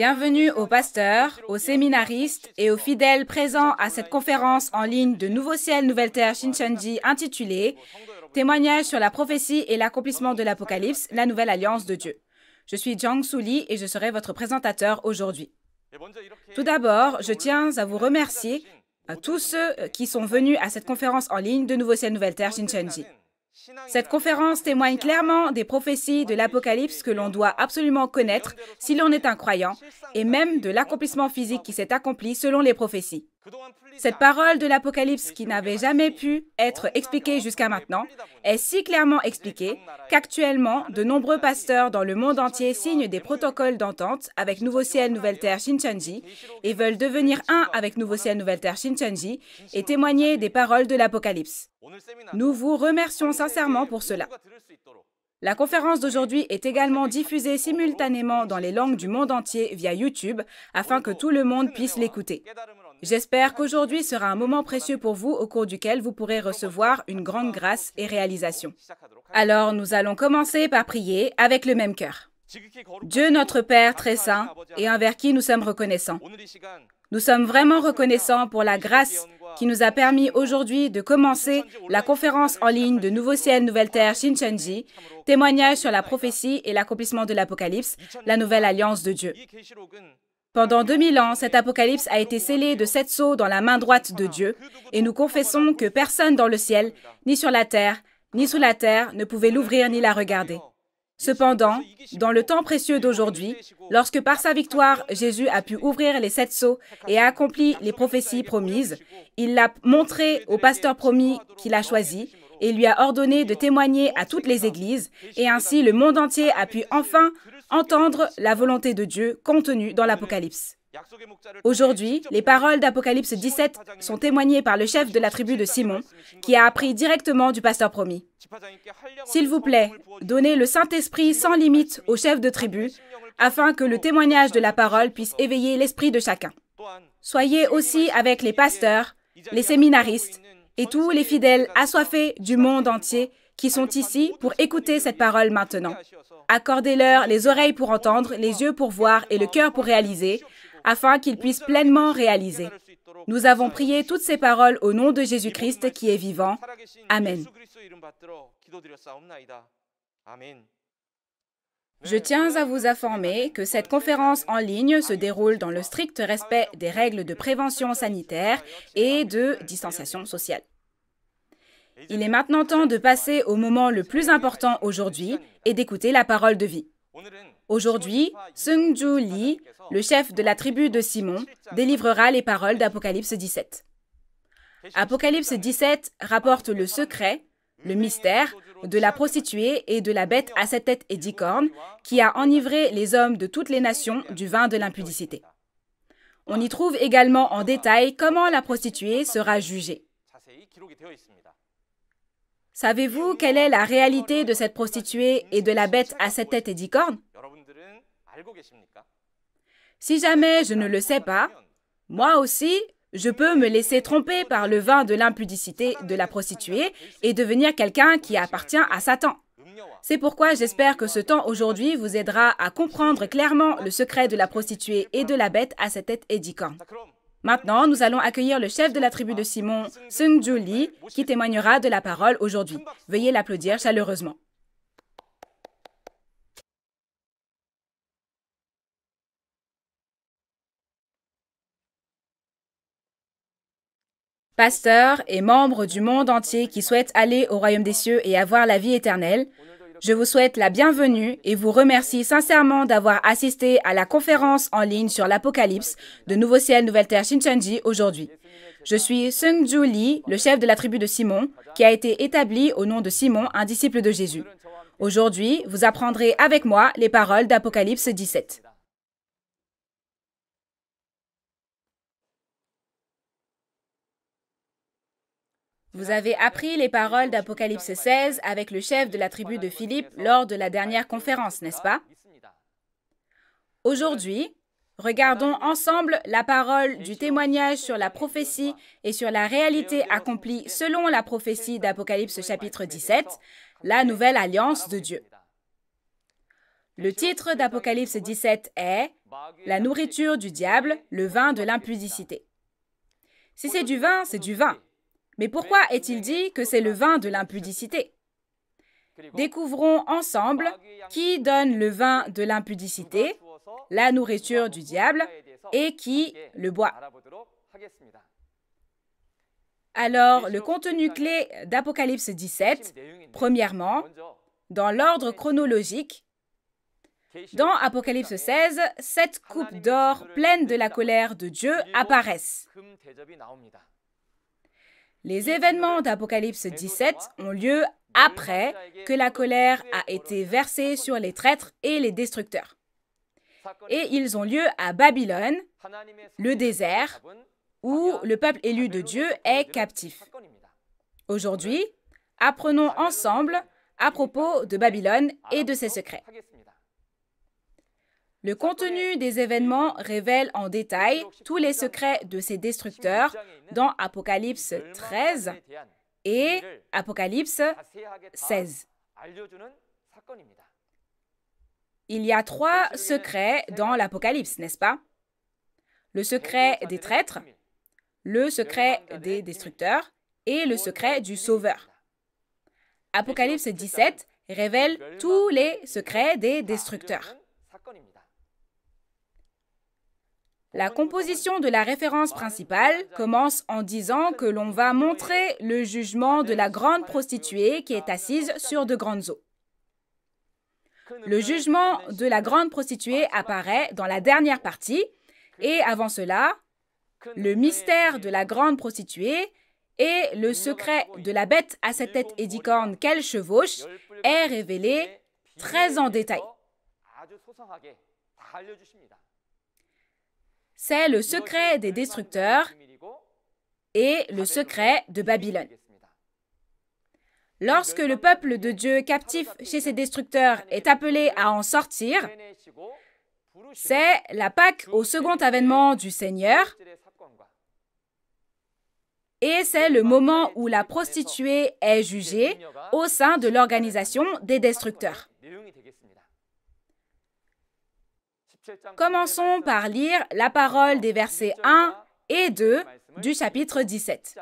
Bienvenue aux pasteurs, aux séminaristes et aux fidèles présents à cette conférence en ligne de Nouveau Ciel, Nouvelle Terre Shinchanji intitulée Témoignage sur la prophétie et l'accomplissement de l'Apocalypse, la nouvelle alliance de Dieu. Je suis Jiang Suli et je serai votre présentateur aujourd'hui. Tout d'abord, je tiens à vous remercier à tous ceux qui sont venus à cette conférence en ligne de Nouveau Ciel, Nouvelle Terre Shinchanji. Cette conférence témoigne clairement des prophéties de l'Apocalypse que l'on doit absolument connaître si l'on est un croyant, et même de l'accomplissement physique qui s'est accompli selon les prophéties. Cette parole de l'Apocalypse qui n'avait jamais pu être expliquée jusqu'à maintenant est si clairement expliquée qu'actuellement, de nombreux pasteurs dans le monde entier signent des protocoles d'entente avec Nouveau Ciel, Nouvelle Terre, Shincheonji et veulent devenir un avec Nouveau Ciel, Nouvelle Terre, Shincheonji et témoigner des paroles de l'Apocalypse. Nous vous remercions sincèrement pour cela. La conférence d'aujourd'hui est également diffusée simultanément dans les langues du monde entier via YouTube afin que tout le monde puisse l'écouter. J'espère qu'aujourd'hui sera un moment précieux pour vous au cours duquel vous pourrez recevoir une grande grâce et réalisation. Alors nous allons commencer par prier avec le même cœur. Dieu notre Père très saint et envers qui nous sommes reconnaissants. Nous sommes vraiment reconnaissants pour la grâce qui nous a permis aujourd'hui de commencer la conférence en ligne de Nouveau Ciel, Nouvelle Terre, Shinchenji, témoignage sur la prophétie et l'accomplissement de l'Apocalypse, la nouvelle alliance de Dieu. Pendant 2000 ans, cet apocalypse a été scellé de sept sceaux dans la main droite de Dieu, et nous confessons que personne dans le ciel, ni sur la terre, ni sous la terre ne pouvait l'ouvrir ni la regarder. Cependant, dans le temps précieux d'aujourd'hui, lorsque par sa victoire Jésus a pu ouvrir les sept sceaux et a accompli les prophéties promises, il l'a montré au pasteur promis qu'il a choisi et lui a ordonné de témoigner à toutes les églises, et ainsi le monde entier a pu enfin entendre la volonté de Dieu contenue dans l'Apocalypse. Aujourd'hui, les paroles d'Apocalypse 17 sont témoignées par le chef de la tribu de Simon, qui a appris directement du pasteur promis. S'il vous plaît, donnez le Saint-Esprit sans limite au chef de tribu, afin que le témoignage de la parole puisse éveiller l'esprit de chacun. Soyez aussi avec les pasteurs, les séminaristes et tous les fidèles assoiffés du monde entier qui sont ici pour écouter cette parole maintenant, Accordez-leur les oreilles pour entendre, les yeux pour voir et le cœur pour réaliser, afin qu'ils puissent pleinement réaliser. Nous avons prié toutes ces paroles au nom de Jésus-Christ qui est vivant. Amen. Je tiens à vous informer que cette conférence en ligne se déroule dans le strict respect des règles de prévention sanitaire et de distanciation sociale. Il est maintenant temps de passer au moment le plus important aujourd'hui et d'écouter la parole de vie. Aujourd'hui, Sungju Li, Lee, le chef de la tribu de Simon, délivrera les paroles d'Apocalypse 17. Apocalypse 17 rapporte le secret, le mystère, de la prostituée et de la bête à sept têtes et dix cornes qui a enivré les hommes de toutes les nations du vin de l'impudicité. On y trouve également en détail comment la prostituée sera jugée. Savez-vous quelle est la réalité de cette prostituée et de la bête à sept tête et dix cornes Si jamais je ne le sais pas, moi aussi, je peux me laisser tromper par le vin de l'impudicité de la prostituée et devenir quelqu'un qui appartient à Satan. C'est pourquoi j'espère que ce temps aujourd'hui vous aidera à comprendre clairement le secret de la prostituée et de la bête à sept tête et dix cornes. Maintenant, nous allons accueillir le chef de la tribu de Simon, Sung Lee, qui témoignera de la parole aujourd'hui. Veuillez l'applaudir chaleureusement. Pasteur et membres du monde entier qui souhaitent aller au royaume des cieux et avoir la vie éternelle, je vous souhaite la bienvenue et vous remercie sincèrement d'avoir assisté à la conférence en ligne sur l'Apocalypse de Nouveau Ciel, Nouvelle Terre, Shincheonji aujourd'hui. Je suis Sung ju Lee, le chef de la tribu de Simon, qui a été établi au nom de Simon, un disciple de Jésus. Aujourd'hui, vous apprendrez avec moi les paroles d'Apocalypse 17. Vous avez appris les paroles d'Apocalypse 16 avec le chef de la tribu de Philippe lors de la dernière conférence, n'est-ce pas Aujourd'hui, regardons ensemble la parole du témoignage sur la prophétie et sur la réalité accomplie selon la prophétie d'Apocalypse chapitre 17, la nouvelle alliance de Dieu. Le titre d'Apocalypse 17 est La nourriture du diable, le vin de l'impudicité. Si c'est du vin, c'est du vin. Mais pourquoi est-il dit que c'est le vin de l'impudicité Découvrons ensemble qui donne le vin de l'impudicité, la nourriture du diable, et qui le boit. Alors, le contenu clé d'Apocalypse 17, premièrement, dans l'ordre chronologique, dans Apocalypse 16, sept coupes d'or pleines de la colère de Dieu apparaissent. Les événements d'Apocalypse 17 ont lieu après que la colère a été versée sur les traîtres et les destructeurs. Et ils ont lieu à Babylone, le désert, où le peuple élu de Dieu est captif. Aujourd'hui, apprenons ensemble à propos de Babylone et de ses secrets. Le contenu des événements révèle en détail tous les secrets de ces destructeurs dans Apocalypse 13 et Apocalypse 16. Il y a trois secrets dans l'Apocalypse, n'est-ce pas Le secret des traîtres, le secret des destructeurs et le secret du sauveur. Apocalypse 17 révèle tous les secrets des destructeurs. La composition de la référence principale commence en disant que l'on va montrer le jugement de la grande prostituée qui est assise sur de grandes eaux. Le jugement de la grande prostituée apparaît dans la dernière partie et avant cela, le mystère de la grande prostituée et le secret de la bête à sa tête et dix cornes qu'elle chevauche est révélé très en détail. C'est le secret des destructeurs et le secret de Babylone. Lorsque le peuple de Dieu captif chez ses destructeurs est appelé à en sortir, c'est la Pâque au second avènement du Seigneur et c'est le moment où la prostituée est jugée au sein de l'organisation des destructeurs. Commençons par lire la parole des versets 1 et 2 du chapitre 17.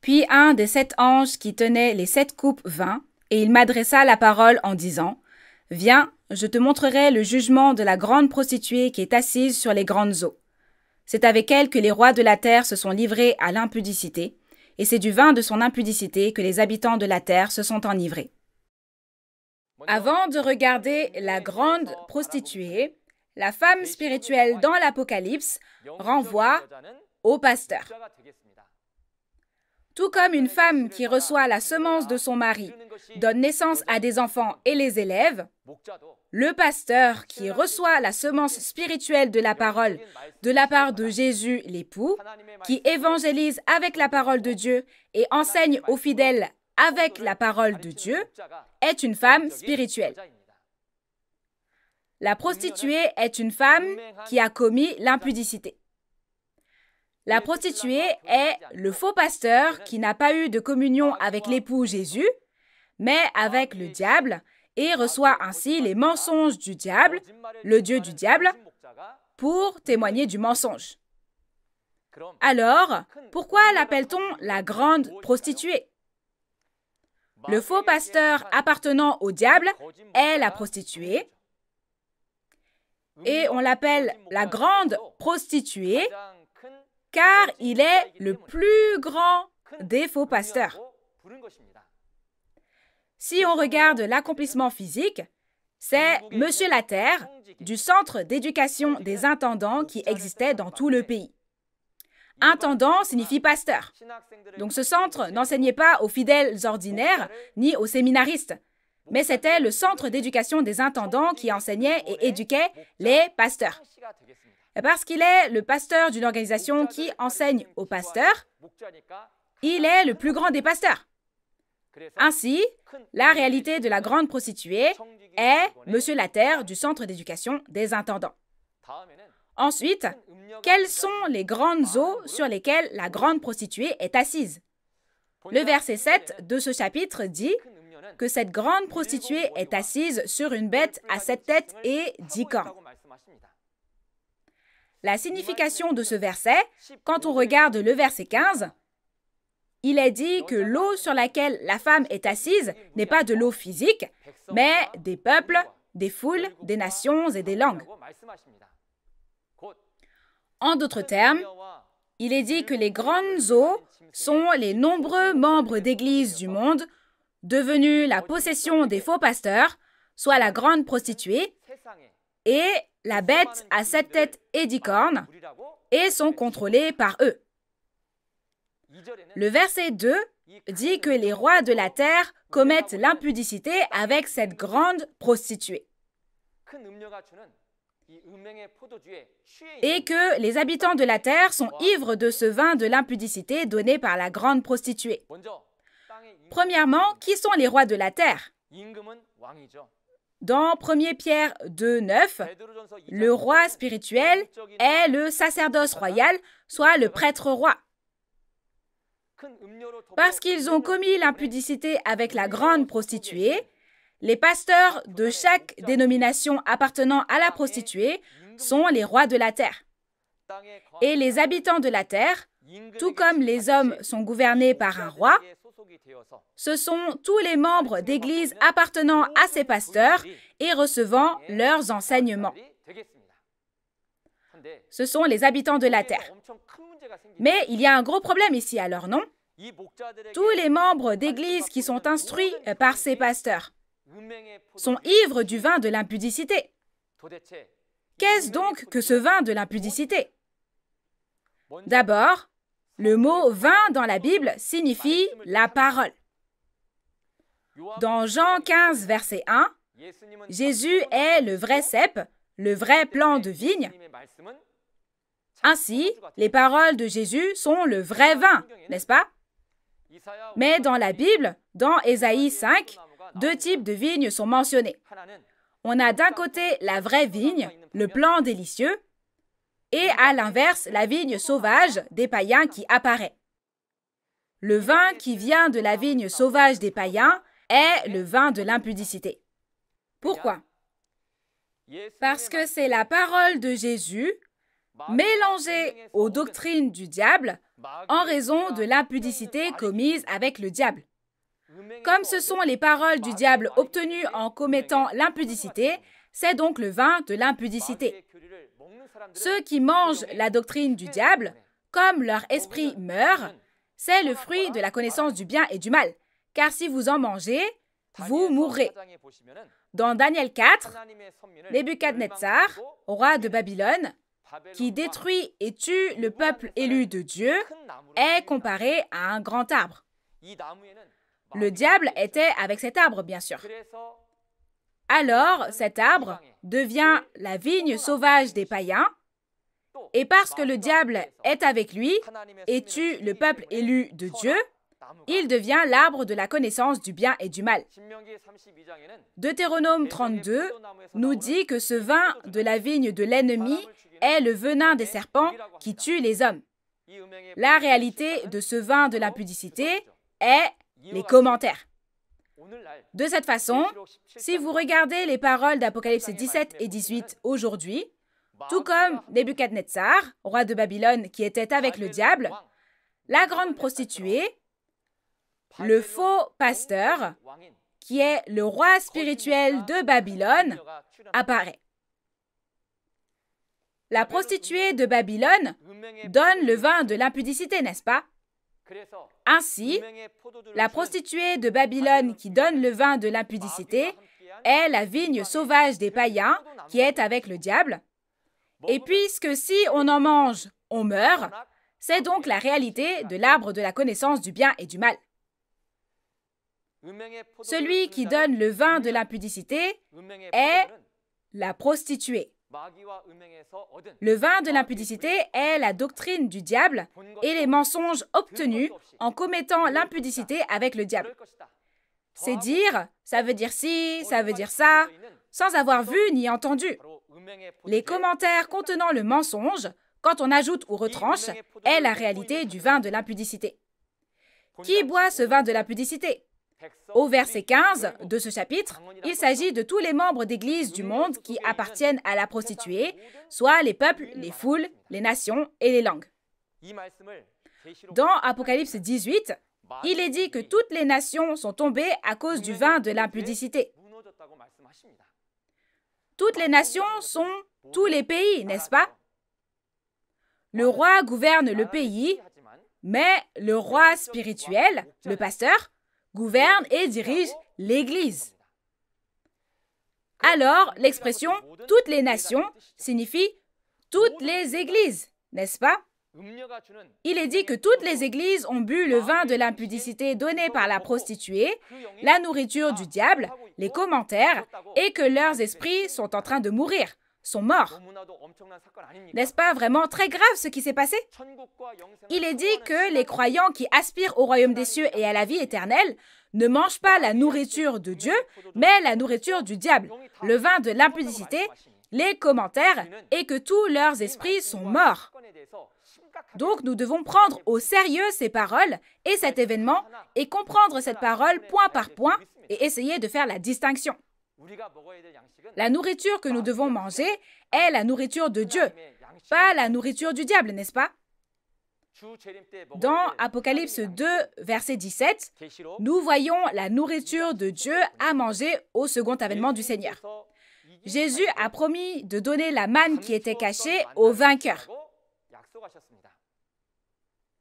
Puis un des sept anges qui tenait les sept coupes vint, et il m'adressa la parole en disant, Viens, je te montrerai le jugement de la grande prostituée qui est assise sur les grandes eaux. C'est avec elle que les rois de la terre se sont livrés à l'impudicité, et c'est du vin de son impudicité que les habitants de la terre se sont enivrés. Avant de regarder la grande prostituée, la femme spirituelle dans l'Apocalypse renvoie au pasteur. Tout comme une femme qui reçoit la semence de son mari donne naissance à des enfants et les élèves, le pasteur qui reçoit la semence spirituelle de la parole de la part de Jésus l'époux, qui évangélise avec la parole de Dieu et enseigne aux fidèles avec la parole de Dieu est une femme spirituelle. La prostituée est une femme qui a commis l'impudicité. La prostituée est le faux pasteur qui n'a pas eu de communion avec l'époux Jésus, mais avec le diable, et reçoit ainsi les mensonges du diable, le Dieu du diable, pour témoigner du mensonge. Alors, pourquoi l'appelle-t-on la grande prostituée le faux pasteur appartenant au diable est la prostituée et on l'appelle la grande prostituée car il est le plus grand des faux pasteurs. Si on regarde l'accomplissement physique, c'est Monsieur Later, du centre d'éducation des intendants qui existait dans tout le pays. Intendant signifie pasteur. Donc ce centre n'enseignait pas aux fidèles ordinaires ni aux séminaristes, mais c'était le centre d'éducation des intendants qui enseignait et éduquait les pasteurs. parce qu'il est le pasteur d'une organisation qui enseigne aux pasteurs, il est le plus grand des pasteurs. Ainsi, la réalité de la grande prostituée est Monsieur terre du centre d'éducation des intendants. Ensuite, quelles sont les grandes eaux sur lesquelles la grande prostituée est assise Le verset 7 de ce chapitre dit que cette grande prostituée est assise sur une bête à sept têtes et dix corps. La signification de ce verset, quand on regarde le verset 15, il est dit que l'eau sur laquelle la femme est assise n'est pas de l'eau physique, mais des peuples, des foules, des nations et des langues. En d'autres termes, il est dit que les grandes eaux sont les nombreux membres d'église du monde devenus la possession des faux pasteurs, soit la grande prostituée, et la bête à sept têtes et dix cornes, et sont contrôlés par eux. Le verset 2 dit que les rois de la terre commettent l'impudicité avec cette grande prostituée et que les habitants de la terre sont ivres de ce vin de l'impudicité donné par la grande prostituée. Premièrement, qui sont les rois de la terre Dans 1 Pierre 2, 9, le roi spirituel est le sacerdoce royal, soit le prêtre-roi. Parce qu'ils ont commis l'impudicité avec la grande prostituée, les pasteurs de chaque dénomination appartenant à la prostituée sont les rois de la terre. Et les habitants de la terre, tout comme les hommes sont gouvernés par un roi, ce sont tous les membres d'église appartenant à ces pasteurs et recevant leurs enseignements. Ce sont les habitants de la terre. Mais il y a un gros problème ici, alors non Tous les membres d'église qui sont instruits par ces pasteurs sont ivres du vin de l'impudicité. Qu'est-ce donc que ce vin de l'impudicité D'abord, le mot vin dans la Bible signifie la parole. Dans Jean 15, verset 1, Jésus est le vrai cep, le vrai plan de vigne. Ainsi, les paroles de Jésus sont le vrai vin, n'est-ce pas Mais dans la Bible, dans Ésaïe 5, deux types de vignes sont mentionnés. On a d'un côté la vraie vigne, le plan délicieux, et à l'inverse la vigne sauvage des païens qui apparaît. Le vin qui vient de la vigne sauvage des païens est le vin de l'impudicité. Pourquoi Parce que c'est la parole de Jésus mélangée aux doctrines du diable en raison de l'impudicité commise avec le diable. Comme ce sont les paroles du diable obtenues en commettant l'impudicité, c'est donc le vin de l'impudicité. Ceux qui mangent la doctrine du diable, comme leur esprit meurt, c'est le fruit de la connaissance du bien et du mal, car si vous en mangez, vous mourrez. Dans Daniel 4, Nebuchadnezzar, roi de Babylone, qui détruit et tue le peuple élu de Dieu, est comparé à un grand arbre. Le diable était avec cet arbre, bien sûr. Alors, cet arbre devient la vigne sauvage des païens, et parce que le diable est avec lui et tue le peuple élu de Dieu, il devient l'arbre de la connaissance du bien et du mal. Deutéronome 32 nous dit que ce vin de la vigne de l'ennemi est le venin des serpents qui tue les hommes. La réalité de ce vin de l'impudicité est les commentaires. De cette façon, si vous regardez les paroles d'Apocalypse 17 et 18 aujourd'hui, bah, tout comme Nebuchadnezzar, roi de Babylone qui était avec le diable, la grande prostituée, le faux pasteur, qui est le roi spirituel de Babylone, apparaît. La prostituée de Babylone donne le vin de l'impudicité, n'est-ce pas ainsi, la prostituée de Babylone qui donne le vin de l'impudicité est la vigne sauvage des païens qui est avec le diable. Et puisque si on en mange, on meurt, c'est donc la réalité de l'arbre de la connaissance du bien et du mal. Celui qui donne le vin de l'impudicité est la prostituée. Le vin de l'impudicité est la doctrine du diable et les mensonges obtenus en commettant l'impudicité avec le diable. C'est dire, ça veut dire ci, ça veut dire ça, sans avoir vu ni entendu. Les commentaires contenant le mensonge, quand on ajoute ou retranche, est la réalité du vin de l'impudicité. Qui boit ce vin de l'impudicité au verset 15 de ce chapitre, il s'agit de tous les membres d'église du monde qui appartiennent à la prostituée, soit les peuples, les foules, les nations et les langues. Dans Apocalypse 18, il est dit que toutes les nations sont tombées à cause du vin de l'impudicité. Toutes les nations sont tous les pays, n'est-ce pas Le roi gouverne le pays, mais le roi spirituel, le pasteur, gouverne et dirige l'Église. Alors, l'expression toutes les nations signifie toutes les églises, n'est-ce pas Il est dit que toutes les églises ont bu le vin de l'impudicité donné par la prostituée, la nourriture du diable, les commentaires, et que leurs esprits sont en train de mourir sont morts. N'est-ce pas vraiment très grave ce qui s'est passé Il est dit que les croyants qui aspirent au royaume des cieux et à la vie éternelle ne mangent pas la nourriture de Dieu, mais la nourriture du diable, le vin de l'impudicité, les commentaires, et que tous leurs esprits sont morts. Donc nous devons prendre au sérieux ces paroles et cet événement et comprendre cette parole point par point et essayer de faire la distinction. La nourriture que nous devons manger est la nourriture de Dieu, pas la nourriture du diable, n'est-ce pas Dans Apocalypse 2, verset 17, nous voyons la nourriture de Dieu à manger au second avènement du Seigneur. Jésus a promis de donner la manne qui était cachée au vainqueur.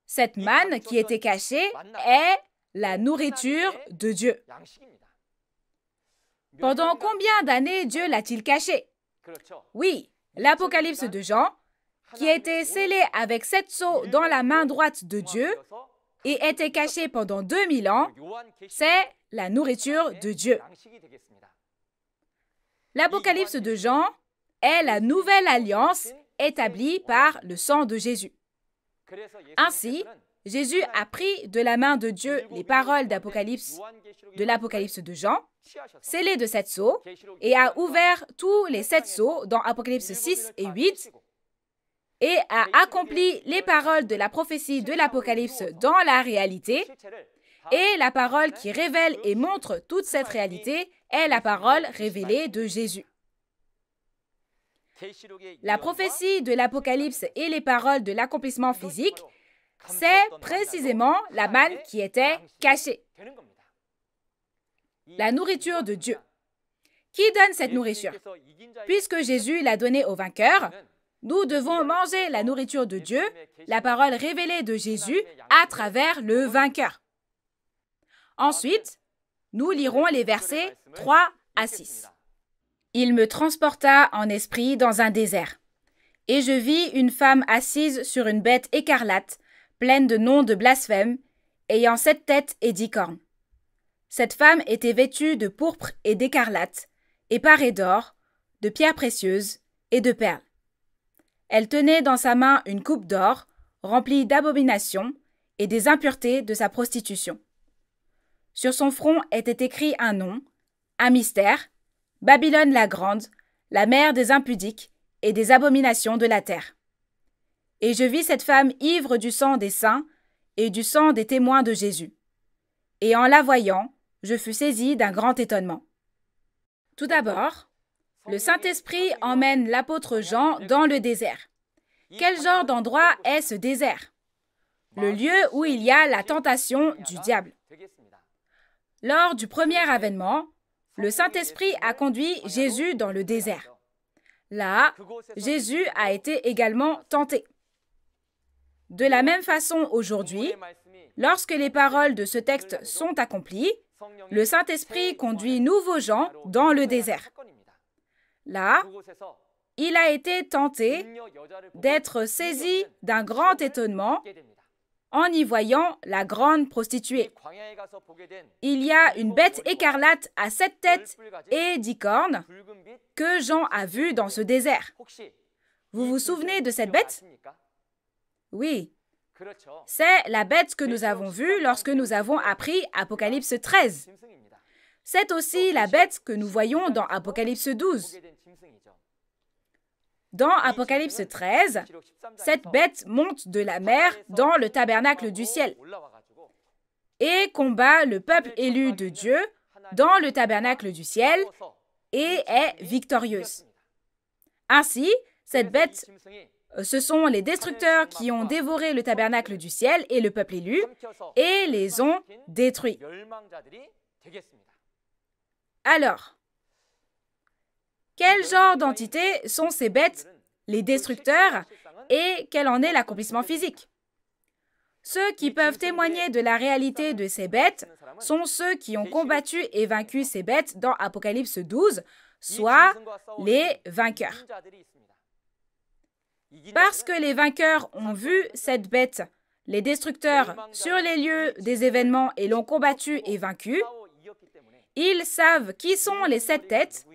Cette manne qui était cachée est la nourriture de Dieu. Pendant combien d'années Dieu l'a-t-il caché Oui, l'Apocalypse de Jean, qui était scellé avec sept sceaux dans la main droite de Dieu et était caché pendant 2000 ans, c'est la nourriture de Dieu. L'Apocalypse de Jean est la nouvelle alliance établie par le sang de Jésus. Ainsi, Jésus a pris de la main de Dieu les paroles d'Apocalypse, de l'Apocalypse de Jean, scellé de sept sceaux, et a ouvert tous les sept sceaux dans Apocalypse 6 et 8, et a accompli les paroles de la prophétie de l'Apocalypse dans la réalité, et la parole qui révèle et montre toute cette réalité est la parole révélée de Jésus. La prophétie de l'Apocalypse et les paroles de l'accomplissement physique c'est précisément la manne qui était cachée, la nourriture de Dieu. Qui donne cette nourriture Puisque Jésus l'a donnée au vainqueur, nous devons manger la nourriture de Dieu, la parole révélée de Jésus à travers le vainqueur. Ensuite, nous lirons les versets 3 à 6. Il me transporta en esprit dans un désert, et je vis une femme assise sur une bête écarlate, pleine de noms de blasphème, ayant sept têtes et dix cornes. Cette femme était vêtue de pourpre et d'écarlate, et parée d'or, de pierres précieuses et de perles. Elle tenait dans sa main une coupe d'or, remplie d'abominations et des impuretés de sa prostitution. Sur son front était écrit un nom, un mystère, Babylone la Grande, la mère des impudiques et des abominations de la terre. Et je vis cette femme ivre du sang des saints et du sang des témoins de Jésus. Et en la voyant, je fus saisi d'un grand étonnement. Tout d'abord, le Saint-Esprit emmène l'apôtre Jean dans le désert. Quel genre d'endroit est ce désert Le lieu où il y a la tentation du diable. Lors du premier avènement, le Saint-Esprit a conduit Jésus dans le désert. Là, Jésus a été également tenté. De la même façon, aujourd'hui, lorsque les paroles de ce texte sont accomplies, le Saint-Esprit conduit nouveaux gens dans le désert. Là, il a été tenté d'être saisi d'un grand étonnement en y voyant la grande prostituée. Il y a une bête écarlate à sept têtes et dix cornes que Jean a vue dans ce désert. Vous vous souvenez de cette bête oui. C'est la bête que nous avons vue lorsque nous avons appris Apocalypse 13. C'est aussi la bête que nous voyons dans Apocalypse 12. Dans Apocalypse 13, cette bête monte de la mer dans le tabernacle du ciel et combat le peuple élu de Dieu dans le tabernacle du ciel et est victorieuse. Ainsi, cette bête euh, ce sont les destructeurs qui ont dévoré le tabernacle du ciel et le peuple élu et les ont détruits. Alors, quel genre d'entité sont ces bêtes, les destructeurs, et quel en est l'accomplissement physique Ceux qui peuvent témoigner de la réalité de ces bêtes sont ceux qui ont combattu et vaincu ces bêtes dans Apocalypse 12, soit les vainqueurs. Parce que les vainqueurs ont vu cette bête, les destructeurs, sur les lieux des événements et l'ont combattue et vaincue, ils savent qui sont les sept têtes,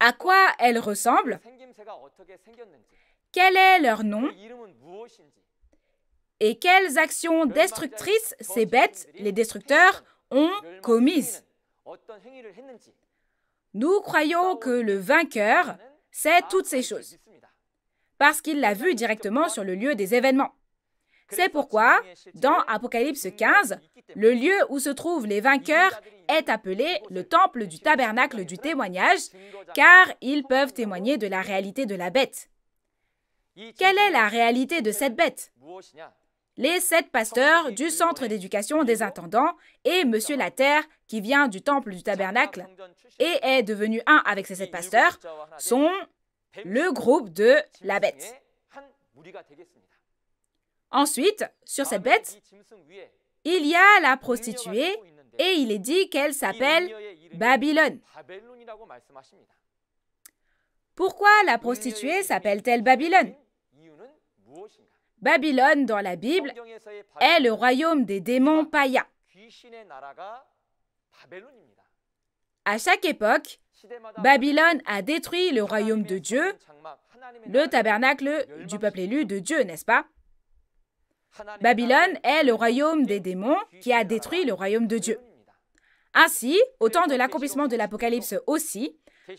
à quoi elles ressemblent, quel est leur nom et quelles actions destructrices ces bêtes, les destructeurs, ont commises. Nous croyons que le vainqueur c'est toutes ces choses, parce qu'il l'a vu directement sur le lieu des événements. C'est pourquoi, dans Apocalypse 15, le lieu où se trouvent les vainqueurs est appelé le temple du tabernacle du témoignage, car ils peuvent témoigner de la réalité de la bête. Quelle est la réalité de cette bête Les sept pasteurs du Centre d'éducation des intendants et Monsieur la qui vient du temple du tabernacle et est devenu un avec ses sept pasteurs, sont le groupe de la bête. Ensuite, sur cette bête, il y a la prostituée et il est dit qu'elle s'appelle Babylone. Pourquoi la prostituée s'appelle-t-elle Babylone Babylone, dans la Bible, est le royaume des démons païens. À chaque époque, Babylone a détruit le royaume de Dieu, le tabernacle du peuple élu de Dieu, n'est-ce pas Babylone est le royaume des démons qui a détruit le royaume de Dieu. Ainsi, au temps de l'accomplissement de l'Apocalypse aussi,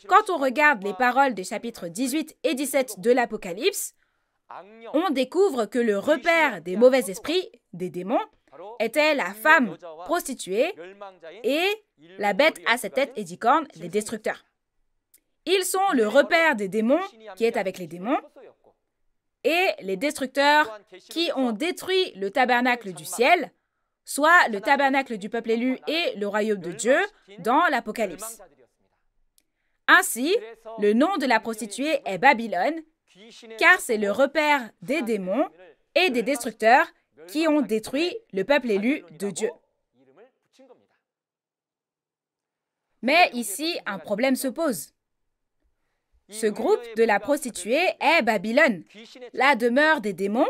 quand on regarde les paroles des chapitres 18 et 17 de l'Apocalypse, on découvre que le repère des mauvais esprits, des démons, était la femme prostituée et la bête à sa tête et dix cornes les destructeurs. Ils sont le repère des démons qui est avec les démons et les destructeurs qui ont détruit le tabernacle du ciel, soit le tabernacle du peuple élu et le royaume de Dieu dans l'Apocalypse. Ainsi, le nom de la prostituée est Babylone, car c'est le repère des démons et des destructeurs qui ont détruit le peuple élu de Dieu. Mais ici, un problème se pose. Ce groupe de la prostituée est Babylone, la demeure des démons,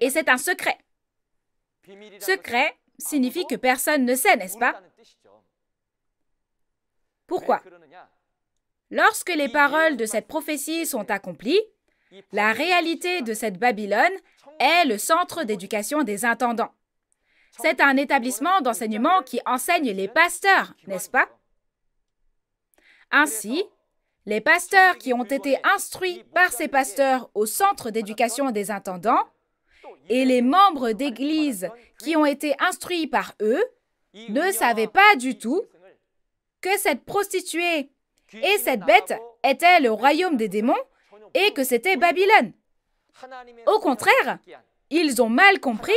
et c'est un secret. Secret signifie que personne ne sait, n'est-ce pas Pourquoi Lorsque les paroles de cette prophétie sont accomplies, la réalité de cette Babylone est le Centre d'éducation des intendants. C'est un établissement d'enseignement qui enseigne les pasteurs, n'est-ce pas? Ainsi, les pasteurs qui ont été instruits par ces pasteurs au Centre d'éducation des intendants et les membres d'église qui ont été instruits par eux ne savaient pas du tout que cette prostituée et cette bête étaient le royaume des démons et que c'était Babylone. Au contraire, ils ont mal compris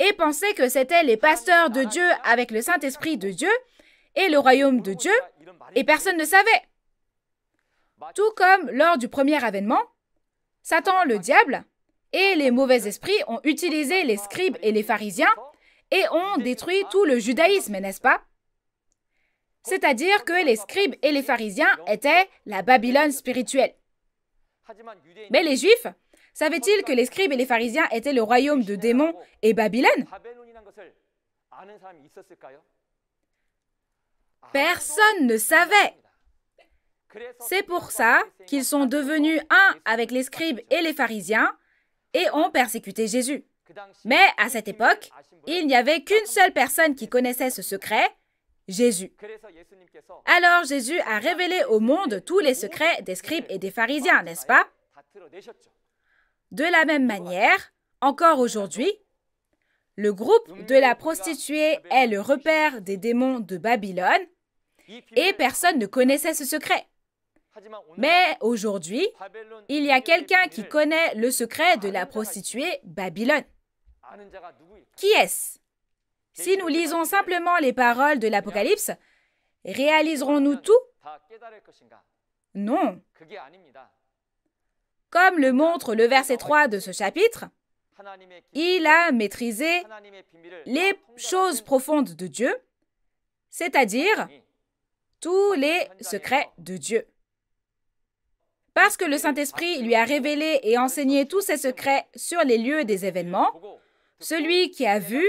et pensaient que c'était les pasteurs de Dieu avec le Saint-Esprit de Dieu et le royaume de Dieu, et personne ne savait. Tout comme lors du premier avènement, Satan, le diable, et les mauvais esprits ont utilisé les scribes et les pharisiens et ont détruit tout le judaïsme, n'est-ce pas C'est-à-dire que les scribes et les pharisiens étaient la Babylone spirituelle. Mais les juifs, Savait-il que les scribes et les pharisiens étaient le royaume de démons et Babylone Personne ne savait. C'est pour ça qu'ils sont devenus un avec les scribes et les pharisiens et ont persécuté Jésus. Mais à cette époque, il n'y avait qu'une seule personne qui connaissait ce secret, Jésus. Alors Jésus a révélé au monde tous les secrets des scribes et des pharisiens, n'est-ce pas de la même manière, encore aujourd'hui, le groupe de la prostituée est le repère des démons de Babylone et personne ne connaissait ce secret. Mais aujourd'hui, il y a quelqu'un qui connaît le secret de la prostituée Babylone. Qui est-ce Si nous lisons simplement les paroles de l'Apocalypse, réaliserons-nous tout Non. Comme le montre le verset 3 de ce chapitre, il a maîtrisé les choses profondes de Dieu, c'est-à-dire tous les secrets de Dieu. Parce que le Saint-Esprit lui a révélé et enseigné tous ses secrets sur les lieux des événements, celui qui a vu,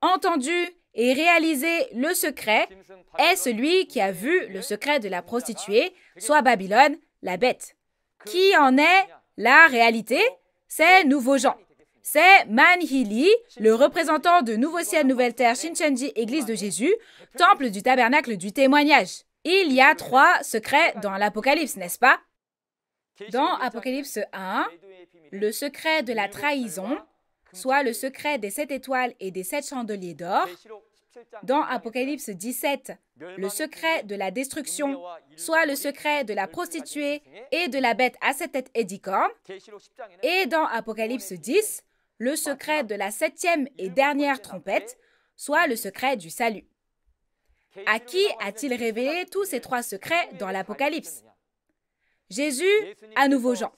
entendu et réalisé le secret est celui qui a vu le secret de la prostituée, soit Babylone, la bête, qui en est la réalité, c'est Nouveau Jean. C'est Manhili, le représentant de Nouveau Ciel, Nouvelle Terre, Shinchenji, Église de Jésus, temple du tabernacle du témoignage. Il y a trois secrets dans l'Apocalypse, n'est-ce pas Dans Apocalypse 1, le secret de la trahison, soit le secret des sept étoiles et des sept chandeliers d'or, dans Apocalypse 17, le secret de la destruction, soit le secret de la prostituée et de la bête à sept têtes et dix cornes, et dans Apocalypse 10, le secret de la septième et dernière trompette, soit le secret du salut. À qui a-t-il révélé tous ces trois secrets dans l'Apocalypse Jésus, à nouveau Jean.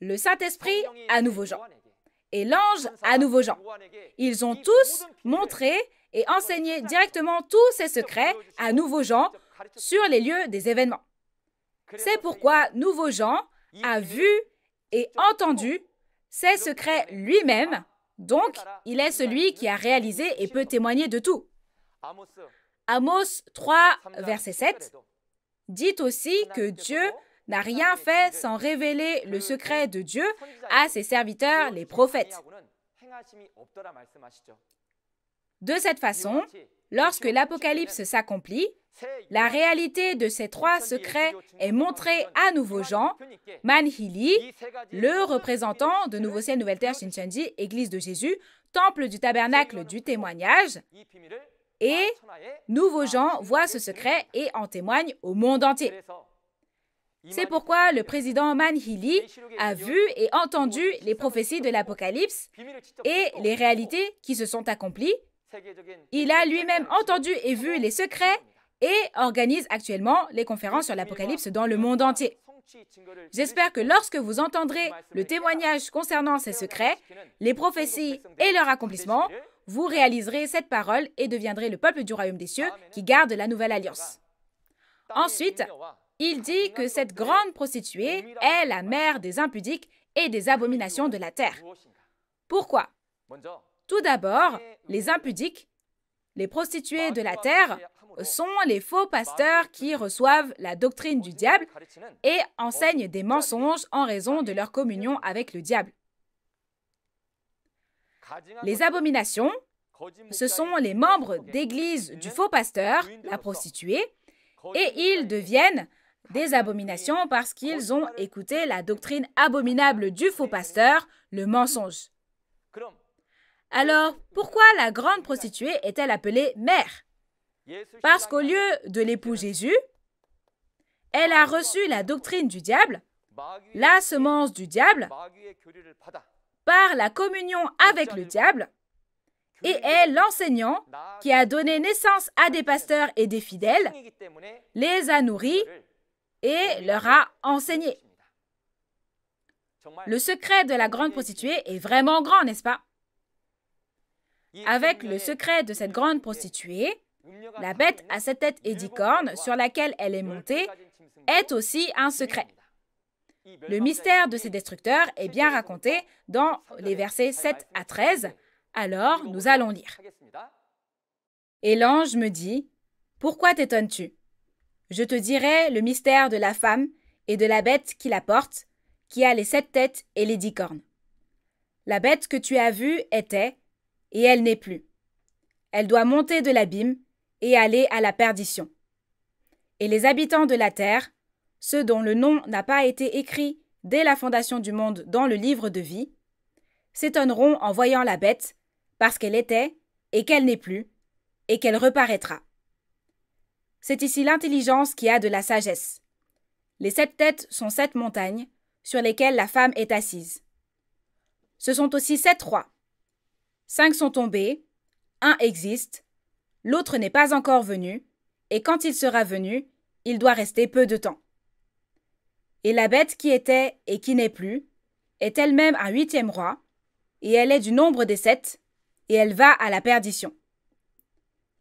Le Saint-Esprit, à nouveau Jean. Et l'ange, à nouveau Jean. Ils ont tous montré et enseigner directement tous ces secrets à nouveaux gens sur les lieux des événements. C'est pourquoi Nouveau Jean a vu et entendu ces secrets lui-même, donc il est celui qui a réalisé et peut témoigner de tout. Amos 3, verset 7, dit aussi que Dieu n'a rien fait sans révéler le secret de Dieu à ses serviteurs, les prophètes. De cette façon, lorsque l'Apocalypse s'accomplit, la réalité de ces trois secrets est montrée à nouveau Jean, Manhili, le représentant de Nouveau Ciel, Nouvelle Terre, Shinchanji, Église de Jésus, Temple du Tabernacle du Témoignage. Et nouveaux gens voient ce secret et en témoigne au monde entier. C'est pourquoi le président Manhili a vu et entendu les prophéties de l'Apocalypse et les réalités qui se sont accomplies il a lui-même entendu et vu les secrets et organise actuellement les conférences sur l'Apocalypse dans le monde entier. J'espère que lorsque vous entendrez le témoignage concernant ces secrets, les prophéties et leur accomplissement, vous réaliserez cette parole et deviendrez le peuple du royaume des cieux qui garde la nouvelle alliance. Ensuite, il dit que cette grande prostituée est la mère des impudiques et des abominations de la terre. Pourquoi tout d'abord, les impudiques, les prostituées de la terre, sont les faux pasteurs qui reçoivent la doctrine du diable et enseignent des mensonges en raison de leur communion avec le diable. Les abominations, ce sont les membres d'église du faux pasteur, la prostituée, et ils deviennent des abominations parce qu'ils ont écouté la doctrine abominable du faux pasteur, le mensonge. Alors, pourquoi la grande prostituée est-elle appelée mère Parce qu'au lieu de l'époux Jésus, elle a reçu la doctrine du diable, la semence du diable, par la communion avec le diable, et est l'enseignant qui a donné naissance à des pasteurs et des fidèles, les a nourris et leur a enseigné. Le secret de la grande prostituée est vraiment grand, n'est-ce pas avec le secret de cette grande prostituée, la bête à sept têtes et dix cornes sur laquelle elle est montée est aussi un secret. Le mystère de ces destructeurs est bien raconté dans les versets 7 à 13. Alors, nous allons lire. Et l'ange me dit, Pourquoi t'étonnes-tu Je te dirai le mystère de la femme et de la bête qui la porte, qui a les sept têtes et les dix cornes. La bête que tu as vue était, et elle n'est plus. Elle doit monter de l'abîme et aller à la perdition. Et les habitants de la terre, ceux dont le nom n'a pas été écrit dès la fondation du monde dans le livre de vie, s'étonneront en voyant la bête, parce qu'elle était, et qu'elle n'est plus, et qu'elle reparaîtra. C'est ici l'intelligence qui a de la sagesse. Les sept têtes sont sept montagnes, sur lesquelles la femme est assise. Ce sont aussi sept rois, Cinq sont tombés, un existe, l'autre n'est pas encore venu, et quand il sera venu, il doit rester peu de temps. Et la bête qui était et qui n'est plus est elle-même un huitième roi, et elle est du nombre des sept, et elle va à la perdition.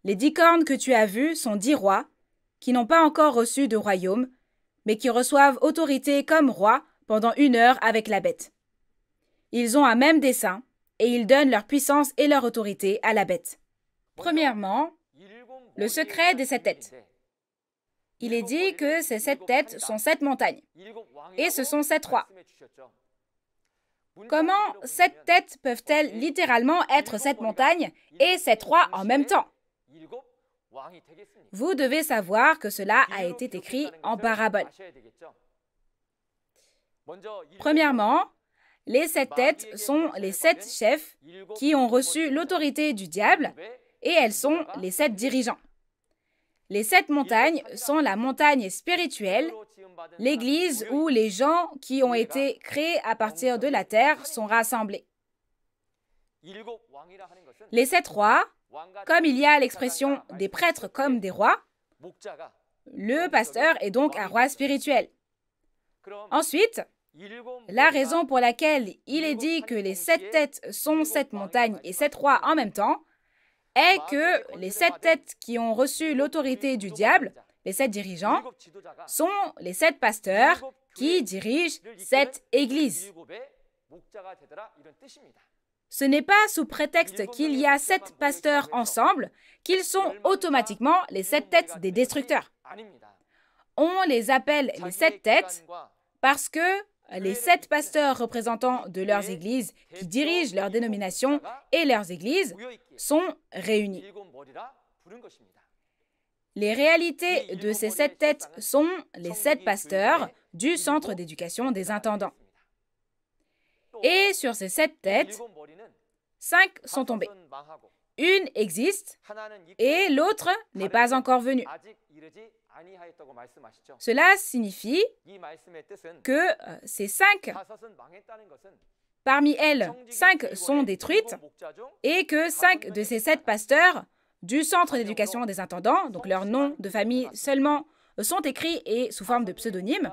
Les dix cornes que tu as vues sont dix rois, qui n'ont pas encore reçu de royaume, mais qui reçoivent autorité comme roi pendant une heure avec la bête. Ils ont un même dessein, et ils donnent leur puissance et leur autorité à la bête. Premièrement, le secret des sept têtes. Il est dit que ces sept têtes sont sept montagnes, et ce sont sept rois. Comment sept têtes peuvent-elles littéralement être sept montagnes et sept rois en même temps Vous devez savoir que cela a été écrit en parabole. Premièrement, les sept têtes sont les sept chefs qui ont reçu l'autorité du diable et elles sont les sept dirigeants. Les sept montagnes sont la montagne spirituelle, l'église où les gens qui ont été créés à partir de la terre sont rassemblés. Les sept rois, comme il y a l'expression des prêtres comme des rois, le pasteur est donc un roi spirituel. Ensuite, la raison pour laquelle il est dit que les sept têtes sont sept montagnes et sept rois en même temps est que les sept têtes qui ont reçu l'autorité du diable, les sept dirigeants, sont les sept pasteurs qui dirigent cette église. Ce n'est pas sous prétexte qu'il y a sept pasteurs ensemble qu'ils sont automatiquement les sept têtes des destructeurs. On les appelle les sept têtes parce que les sept pasteurs représentants de leurs églises qui dirigent leurs dénominations et leurs églises sont réunis. Les réalités de ces sept têtes sont les sept pasteurs du Centre d'éducation des intendants. Et sur ces sept têtes, cinq sont tombées. Une existe et l'autre n'est pas encore venue. Cela signifie que euh, ces cinq, parmi elles, cinq sont détruites et que cinq de ces sept pasteurs du Centre d'éducation des intendants, donc leurs noms de famille seulement, euh, sont écrits et sous forme de pseudonyme.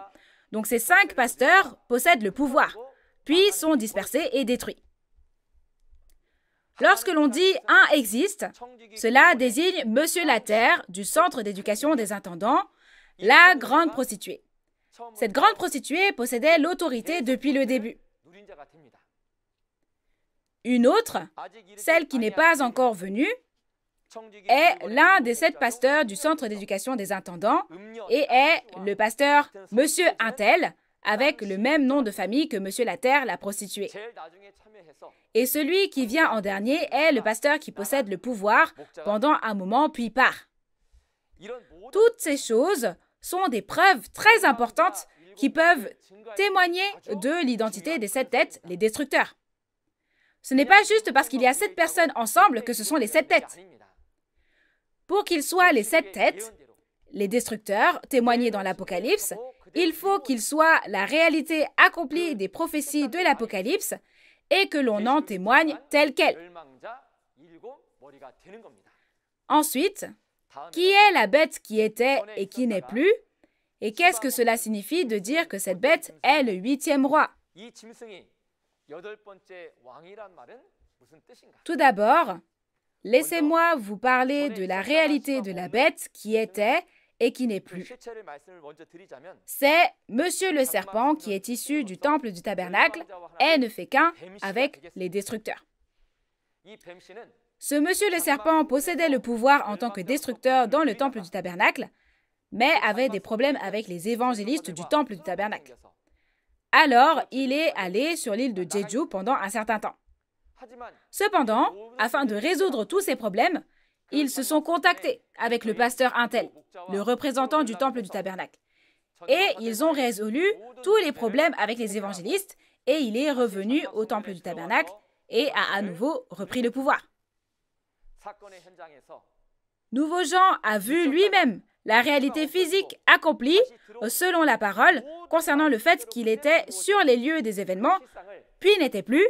Donc ces cinq pasteurs possèdent le pouvoir, puis sont dispersés et détruits. Lorsque l'on dit un existe, cela désigne Monsieur terre du Centre d'éducation des intendants, la grande prostituée. Cette grande prostituée possédait l'autorité depuis le début. Une autre, celle qui n'est pas encore venue, est l'un des sept pasteurs du Centre d'éducation des intendants et est le pasteur Monsieur Intel, avec le même nom de famille que Monsieur Terre la prostituée. Et celui qui vient en dernier est le pasteur qui possède le pouvoir pendant un moment puis part. Toutes ces choses sont des preuves très importantes qui peuvent témoigner de l'identité des sept têtes, les destructeurs. Ce n'est pas juste parce qu'il y a sept personnes ensemble que ce sont les sept têtes. Pour qu'ils soient les sept têtes, les destructeurs, témoignés dans l'Apocalypse, il faut qu'il soit la réalité accomplie des prophéties de l'Apocalypse et que l'on en témoigne telle qu'elle. Ensuite, qui est la bête qui était et qui n'est plus Et qu'est-ce que cela signifie de dire que cette bête est le huitième roi Tout d'abord, laissez-moi vous parler de la réalité de la bête qui était et qui n'est plus. C'est Monsieur le serpent qui est issu du temple du tabernacle et ne fait qu'un avec les destructeurs. Ce Monsieur le serpent possédait le pouvoir en tant que destructeur dans le temple du tabernacle, mais avait des problèmes avec les évangélistes du temple du tabernacle. Alors, il est allé sur l'île de Jeju pendant un certain temps. Cependant, afin de résoudre tous ces problèmes, ils se sont contactés avec le pasteur Intel, le représentant du temple du tabernacle. Et ils ont résolu tous les problèmes avec les évangélistes et il est revenu au temple du tabernacle et a à nouveau repris le pouvoir. Nouveau Jean a vu lui-même la réalité physique accomplie selon la parole concernant le fait qu'il était sur les lieux des événements, puis n'était plus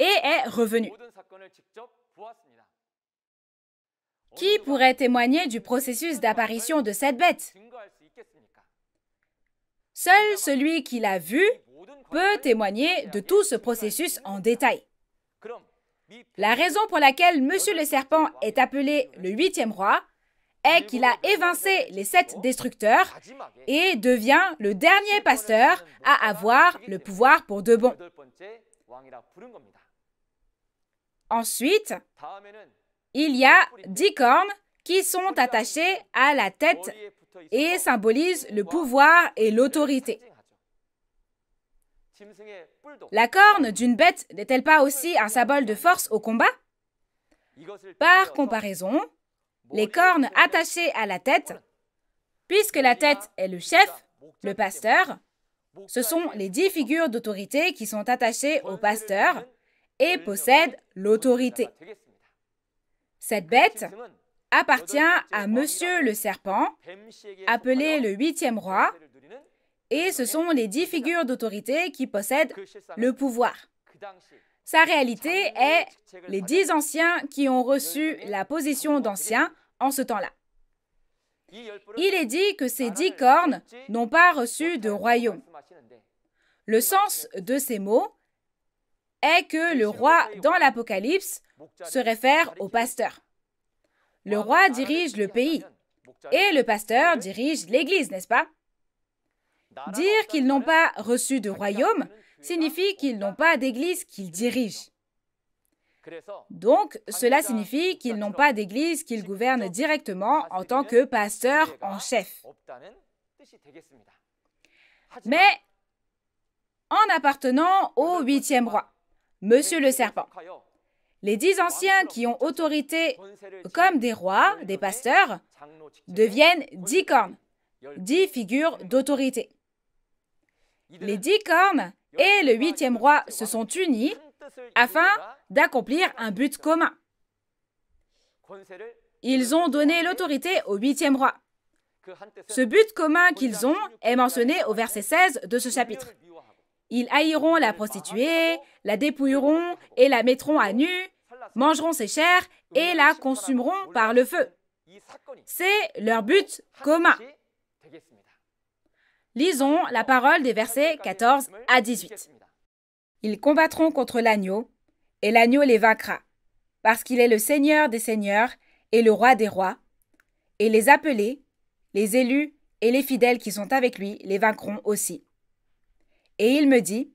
et est revenu. Qui pourrait témoigner du processus d'apparition de cette bête Seul celui qui l'a vu peut témoigner de tout ce processus en détail. La raison pour laquelle Monsieur le Serpent est appelé le huitième roi est qu'il a évincé les sept destructeurs et devient le dernier pasteur à avoir le pouvoir pour de bon. Ensuite, il y a dix cornes qui sont attachées à la tête et symbolisent le pouvoir et l'autorité. La corne d'une bête n'est-elle pas aussi un symbole de force au combat Par comparaison, les cornes attachées à la tête, puisque la tête est le chef, le pasteur, ce sont les dix figures d'autorité qui sont attachées au pasteur et possèdent l'autorité. Cette bête appartient à Monsieur le Serpent, appelé le huitième roi, et ce sont les dix figures d'autorité qui possèdent le pouvoir. Sa réalité est les dix anciens qui ont reçu la position d'anciens en ce temps-là. Il est dit que ces dix cornes n'ont pas reçu de royaume. Le sens de ces mots est que le roi dans l'Apocalypse se réfère au pasteur. Le roi dirige le pays et le pasteur dirige l'Église, n'est-ce pas Dire qu'ils n'ont pas reçu de royaume signifie qu'ils n'ont pas d'Église qu'ils dirigent. Donc, cela signifie qu'ils n'ont pas d'Église qu'ils gouvernent directement en tant que pasteur en chef. Mais en appartenant au huitième roi, Monsieur le Serpent, les dix anciens qui ont autorité comme des rois, des pasteurs, deviennent dix cornes, dix figures d'autorité. Les dix cornes et le huitième roi se sont unis afin d'accomplir un but commun. Ils ont donné l'autorité au huitième roi. Ce but commun qu'ils ont est mentionné au verset 16 de ce chapitre. Ils haïront la prostituée, la dépouilleront et la mettront à nu, mangeront ses chairs et la consumeront par le feu. C'est leur but commun. Lisons la parole des versets 14 à 18. Ils combattront contre l'agneau, et l'agneau les vaincra, parce qu'il est le Seigneur des seigneurs et le roi des rois, et les appelés, les élus et les fidèles qui sont avec lui les vaincront aussi. Et il me dit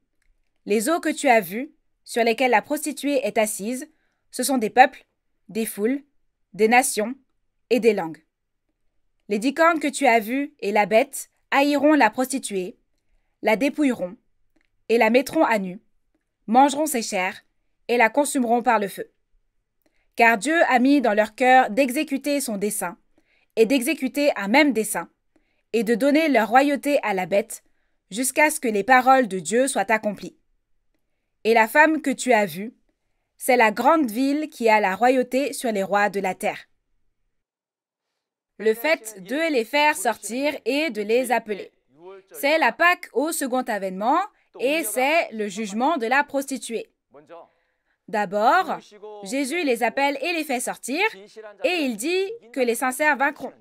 Les eaux que tu as vues, sur lesquelles la prostituée est assise, ce sont des peuples, des foules, des nations et des langues. Les dix cornes que tu as vues et la bête haïront la prostituée, la dépouilleront et la mettront à nu, mangeront ses chairs et la consumeront par le feu. Car Dieu a mis dans leur cœur d'exécuter son dessein et d'exécuter un même dessein et de donner leur royauté à la bête jusqu'à ce que les paroles de Dieu soient accomplies. Et la femme que tu as vue, c'est la grande ville qui a la royauté sur les rois de la terre. Le fait de les faire sortir et de les appeler. C'est la Pâque au second avènement et c'est le jugement de la prostituée. D'abord, Jésus les appelle et les fait sortir, et il dit que les sincères vaincront.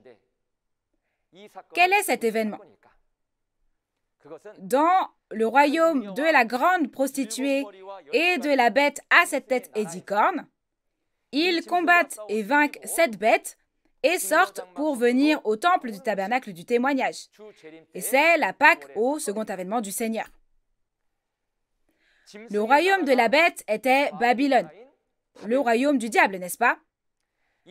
Quel est cet événement dans le royaume de la grande prostituée et de la bête à cette tête et dix cornes, ils combattent et vainquent cette bête et sortent pour venir au temple du tabernacle du témoignage. Et c'est la Pâque au second avènement du Seigneur. Le royaume de la bête était Babylone, le royaume du diable, n'est-ce pas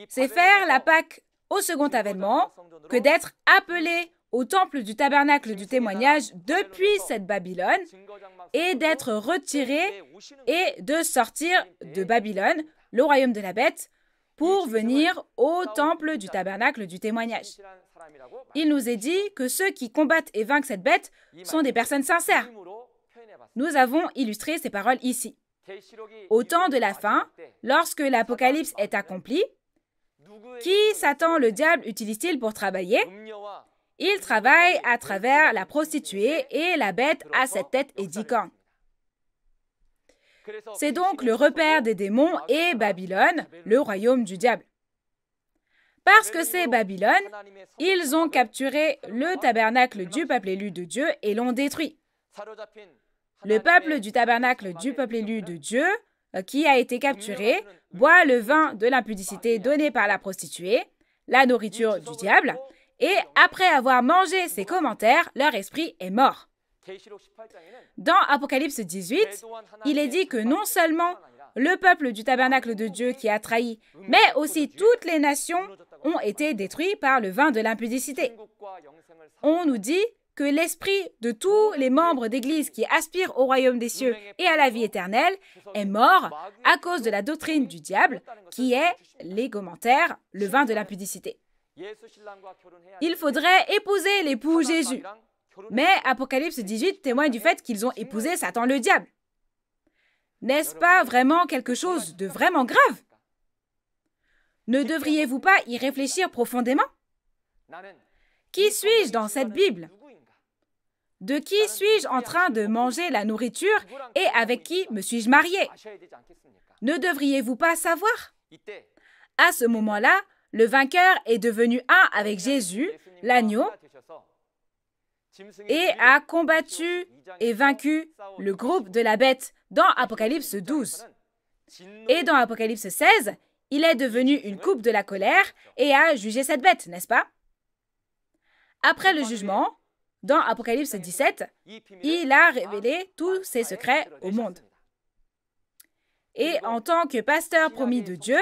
C'est faire la Pâque au second avènement que d'être appelé au temple du tabernacle du témoignage depuis cette Babylone et d'être retiré et de sortir de Babylone, le royaume de la bête, pour venir au temple du tabernacle du témoignage. Il nous est dit que ceux qui combattent et vainquent cette bête sont des personnes sincères. Nous avons illustré ces paroles ici. Au temps de la fin, lorsque l'Apocalypse est accomplie, qui Satan le diable utilise-t-il pour travailler il travaille à travers la prostituée et la bête à cette tête et C'est donc le repère des démons et Babylone, le royaume du diable. Parce que c'est Babylone, ils ont capturé le tabernacle du peuple élu de Dieu et l'ont détruit. Le peuple du tabernacle du peuple élu de Dieu, euh, qui a été capturé, boit le vin de l'impudicité donnée par la prostituée, la nourriture du diable, et après avoir mangé ces commentaires, leur esprit est mort. Dans Apocalypse 18, il est dit que non seulement le peuple du tabernacle de Dieu qui a trahi, mais aussi toutes les nations ont été détruites par le vin de l'impudicité. On nous dit que l'esprit de tous les membres d'Église qui aspirent au royaume des cieux et à la vie éternelle est mort à cause de la doctrine du diable qui est les commentaires, le vin de l'impudicité. Il faudrait épouser l'époux Jésus. Mais Apocalypse 18 témoigne du fait qu'ils ont épousé Satan le diable. N'est-ce pas vraiment quelque chose de vraiment grave Ne devriez-vous pas y réfléchir profondément Qui suis-je dans cette Bible De qui suis-je en train de manger la nourriture et avec qui me suis-je marié Ne devriez-vous pas savoir À ce moment-là, le vainqueur est devenu un avec Jésus, l'agneau, et a combattu et vaincu le groupe de la bête dans Apocalypse 12. Et dans Apocalypse 16, il est devenu une coupe de la colère et a jugé cette bête, n'est-ce pas Après le jugement, dans Apocalypse 17, il a révélé tous ses secrets au monde. Et en tant que pasteur promis de Dieu,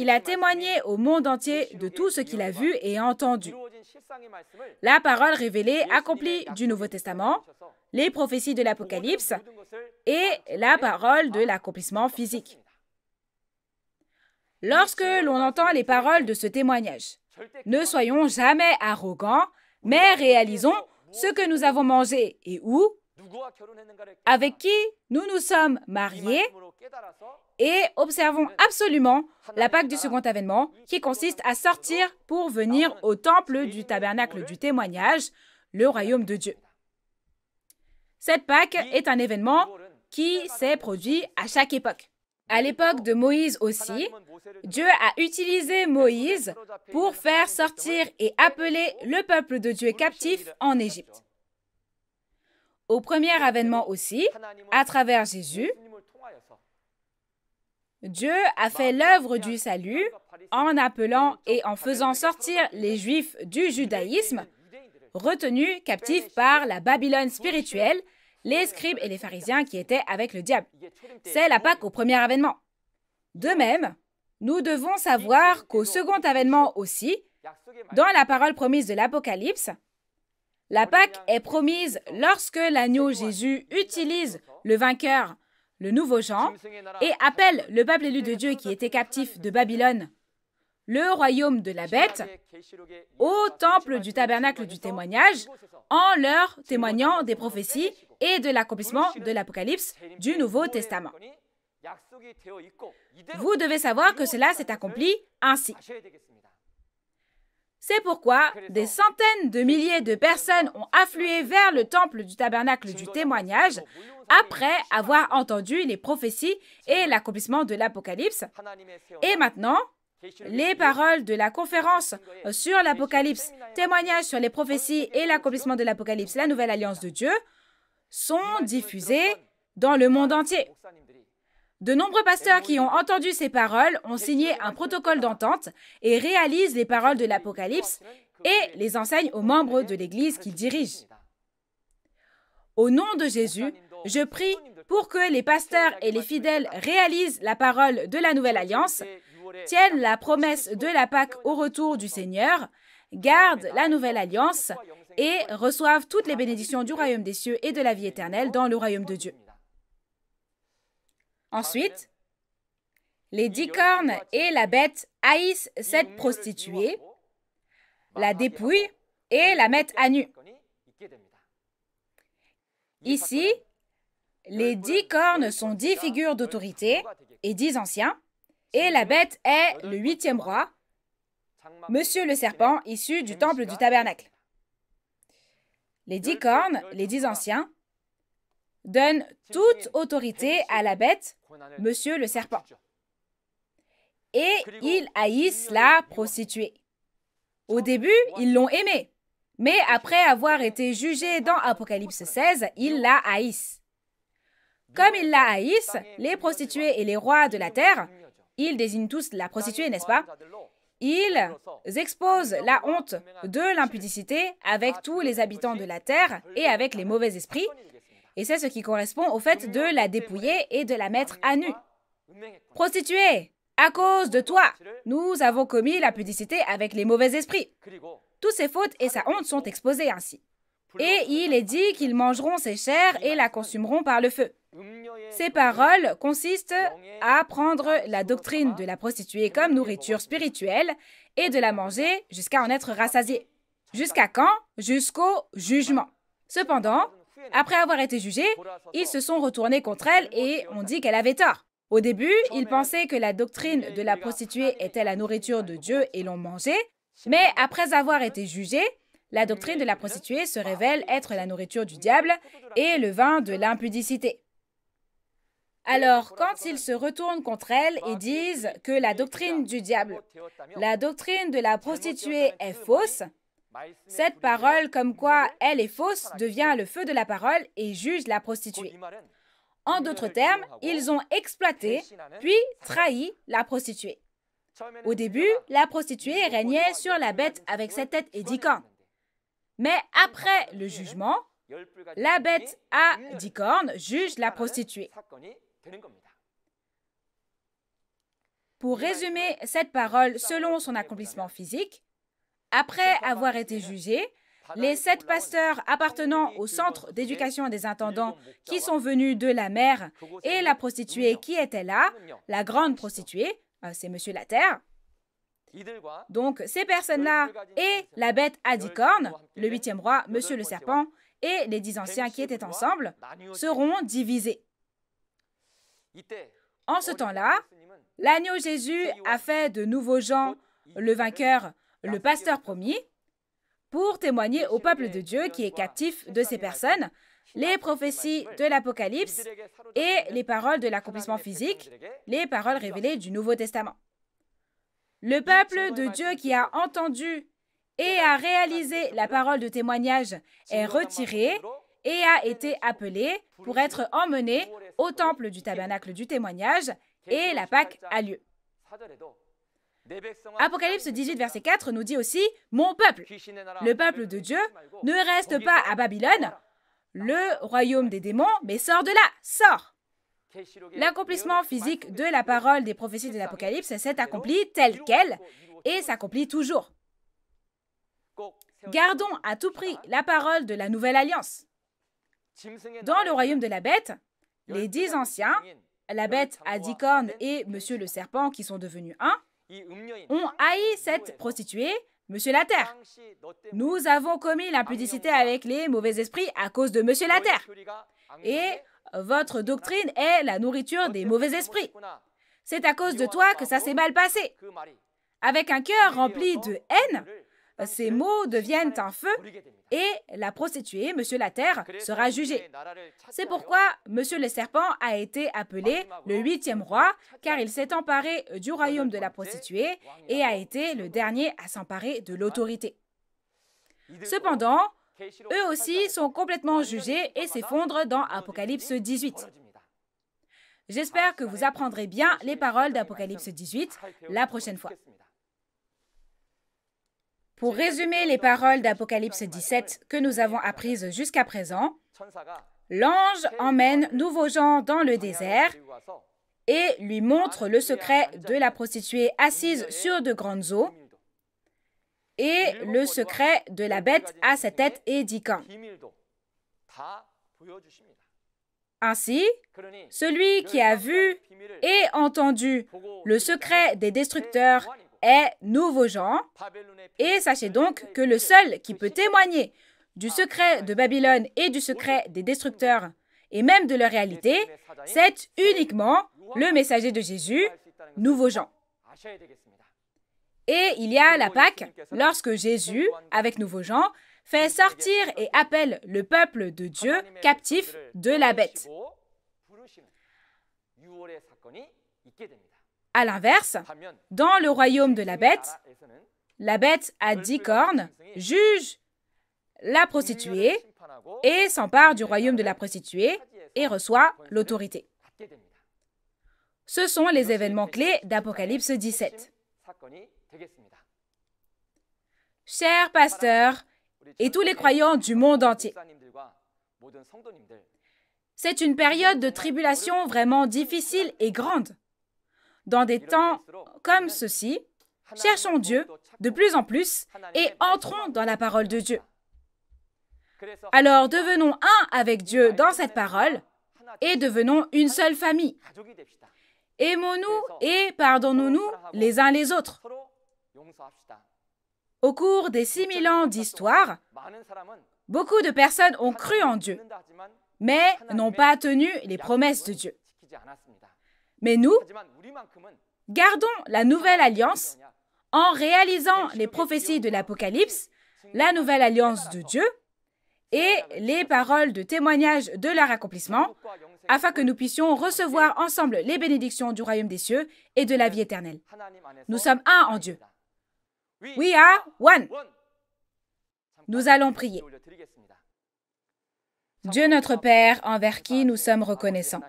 il a témoigné au monde entier de tout ce qu'il a vu et entendu. La parole révélée accomplie du Nouveau Testament, les prophéties de l'Apocalypse et la parole de l'accomplissement physique. Lorsque l'on entend les paroles de ce témoignage, ne soyons jamais arrogants, mais réalisons ce que nous avons mangé et où, avec qui nous nous sommes mariés et observons absolument la Pâque du second avènement, qui consiste à sortir pour venir au temple du tabernacle du témoignage, le royaume de Dieu. Cette Pâque est un événement qui s'est produit à chaque époque. À l'époque de Moïse aussi, Dieu a utilisé Moïse pour faire sortir et appeler le peuple de Dieu captif en Égypte. Au premier avènement aussi, à travers Jésus, Dieu a fait l'œuvre du salut en appelant et en faisant sortir les Juifs du judaïsme, retenus captifs par la Babylone spirituelle, les scribes et les pharisiens qui étaient avec le diable. C'est la Pâque au premier avènement. De même, nous devons savoir qu'au second avènement aussi, dans la parole promise de l'Apocalypse, la Pâque est promise lorsque l'agneau Jésus utilise le vainqueur le nouveau Jean, et appelle le peuple élu de Dieu qui était captif de Babylone, le royaume de la bête, au temple du tabernacle du témoignage, en leur témoignant des prophéties et de l'accomplissement de l'Apocalypse du Nouveau Testament. Vous devez savoir que cela s'est accompli ainsi. C'est pourquoi des centaines de milliers de personnes ont afflué vers le temple du tabernacle du témoignage après avoir entendu les prophéties et l'accomplissement de l'Apocalypse. Et maintenant, les paroles de la conférence sur l'Apocalypse, témoignage sur les prophéties et l'accomplissement de l'Apocalypse, la nouvelle alliance de Dieu, sont diffusées dans le monde entier. De nombreux pasteurs qui ont entendu ces paroles ont signé un protocole d'entente et réalisent les paroles de l'Apocalypse et les enseignent aux membres de l'Église qu'ils dirigent. Au nom de Jésus, je prie pour que les pasteurs et les fidèles réalisent la parole de la Nouvelle Alliance, tiennent la promesse de la Pâque au retour du Seigneur, gardent la Nouvelle Alliance et reçoivent toutes les bénédictions du royaume des cieux et de la vie éternelle dans le royaume de Dieu. Ensuite, les dix cornes et la bête haïssent cette prostituée, la dépouillent et la mettent à nu. Ici, les dix cornes sont dix figures d'autorité et dix anciens, et la bête est le huitième roi, Monsieur le serpent issu du temple du tabernacle. Les dix cornes, les dix anciens, donnent toute autorité à la bête Monsieur le serpent. Et ils haïssent la prostituée. Au début, ils l'ont aimée. Mais après avoir été jugés dans Apocalypse 16, ils la haïssent. Comme ils la haïssent, les prostituées et les rois de la terre, ils désignent tous la prostituée, n'est-ce pas Ils exposent la honte de l'impudicité avec tous les habitants de la terre et avec les mauvais esprits et c'est ce qui correspond au fait de la dépouiller et de la mettre à nu. Prostituée, à cause de toi, nous avons commis la pudicité avec les mauvais esprits. Toutes ses fautes et sa honte sont exposées ainsi. Et il est dit qu'ils mangeront ses chairs et la consumeront par le feu. Ces paroles consistent à prendre la doctrine de la prostituée comme nourriture spirituelle et de la manger jusqu'à en être rassasié. Jusqu'à quand Jusqu'au jugement. Cependant, après avoir été jugés, ils se sont retournés contre elle et ont dit qu'elle avait tort. Au début, ils pensaient que la doctrine de la prostituée était la nourriture de Dieu et l'ont mangée, mais après avoir été jugés, la doctrine de la prostituée se révèle être la nourriture du diable et le vin de l'impudicité. Alors, quand ils se retournent contre elle et disent que la doctrine du diable, la doctrine de la prostituée est fausse, cette parole comme quoi elle est fausse devient le feu de la parole et juge la prostituée. En d'autres termes, ils ont exploité puis trahi la prostituée. Au début, la prostituée régnait sur la bête avec sa tête et dix cornes. Mais après le jugement, la bête à dix cornes juge la prostituée. Pour résumer cette parole selon son accomplissement physique, après avoir été jugés, les sept pasteurs appartenant au centre d'éducation des intendants qui sont venus de la mer et la prostituée qui était là, la grande prostituée, euh, c'est Monsieur la Terre. Donc ces personnes-là et la bête à dix cornes, le huitième roi, Monsieur le Serpent, et les dix anciens qui étaient ensemble, seront divisés. En ce temps-là, l'agneau Jésus a fait de nouveaux gens le vainqueur le pasteur premier, pour témoigner au peuple de Dieu qui est captif de ces personnes les prophéties de l'Apocalypse et les paroles de l'accomplissement physique, les paroles révélées du Nouveau Testament. Le peuple de Dieu qui a entendu et a réalisé la parole de témoignage est retiré et a été appelé pour être emmené au temple du tabernacle du témoignage et la Pâque a lieu. Apocalypse 18, verset 4 nous dit aussi, Mon peuple, le peuple de Dieu, ne reste pas à Babylone, le royaume des démons, mais sort de là, sort !» L'accomplissement physique de la parole des prophéties de l'Apocalypse s'est accompli tel quel et s'accomplit toujours. Gardons à tout prix la parole de la nouvelle alliance. Dans le royaume de la bête, les dix anciens, la bête à dix cornes et Monsieur le serpent qui sont devenus un, ont haï cette prostituée, Monsieur Laterre. Nous avons commis l'impudicité avec les mauvais esprits à cause de Monsieur Laterre. Et votre doctrine est la nourriture des mauvais esprits. C'est à cause de toi que ça s'est mal passé. Avec un cœur rempli de haine, euh, ces mots deviennent un feu et la prostituée, Monsieur la Terre, sera jugée. C'est pourquoi Monsieur le Serpent a été appelé le huitième roi, car il s'est emparé du royaume de la prostituée et a été le dernier à s'emparer de l'autorité. Cependant, eux aussi sont complètement jugés et s'effondrent dans Apocalypse 18. J'espère que vous apprendrez bien les paroles d'Apocalypse 18 la prochaine fois. Pour résumer les paroles d'Apocalypse 17 que nous avons apprises jusqu'à présent, l'ange emmène nouveau Jean dans le désert et lui montre le secret de la prostituée assise sur de grandes eaux et le secret de la bête à sa tête et dix Ainsi, celui qui a vu et entendu le secret des destructeurs est nouveau Jean. Et sachez donc que le seul qui peut témoigner du secret de Babylone et du secret des destructeurs et même de leur réalité, c'est uniquement le messager de Jésus, nouveau Jean. Et il y a la Pâque, lorsque Jésus, avec nouveau Jean, fait sortir et appelle le peuple de Dieu captif de la bête. A l'inverse, dans le royaume de la bête, la bête a dix cornes juge la prostituée et s'empare du royaume de la prostituée et reçoit l'autorité. Ce sont les événements clés d'Apocalypse 17. Chers pasteurs et tous les croyants du monde entier, c'est une période de tribulation vraiment difficile et grande. Dans des temps comme ceci, cherchons Dieu de plus en plus et entrons dans la parole de Dieu. Alors devenons un avec Dieu dans cette parole et devenons une seule famille. Aimons-nous et pardonnons-nous les uns les autres. Au cours des 6000 ans d'histoire, beaucoup de personnes ont cru en Dieu, mais n'ont pas tenu les promesses de Dieu. Mais nous, gardons la nouvelle alliance en réalisant les prophéties de l'Apocalypse, la nouvelle alliance de Dieu et les paroles de témoignage de leur accomplissement, afin que nous puissions recevoir ensemble les bénédictions du royaume des cieux et de la vie éternelle. Nous sommes un en Dieu. We are one. Nous allons prier. Dieu notre Père, envers qui nous sommes reconnaissants.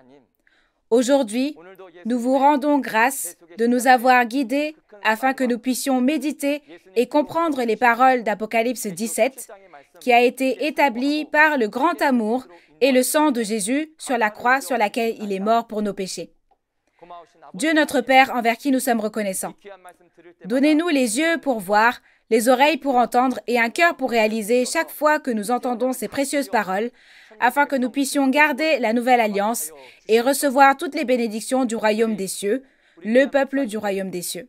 Aujourd'hui, nous vous rendons grâce de nous avoir guidés afin que nous puissions méditer et comprendre les paroles d'Apocalypse 17, qui a été établie par le grand amour et le sang de Jésus sur la croix sur laquelle il est mort pour nos péchés. Dieu notre Père, envers qui nous sommes reconnaissants. Donnez-nous les yeux pour voir les oreilles pour entendre et un cœur pour réaliser chaque fois que nous entendons ces précieuses paroles, afin que nous puissions garder la nouvelle alliance et recevoir toutes les bénédictions du royaume des cieux, le peuple du royaume des cieux.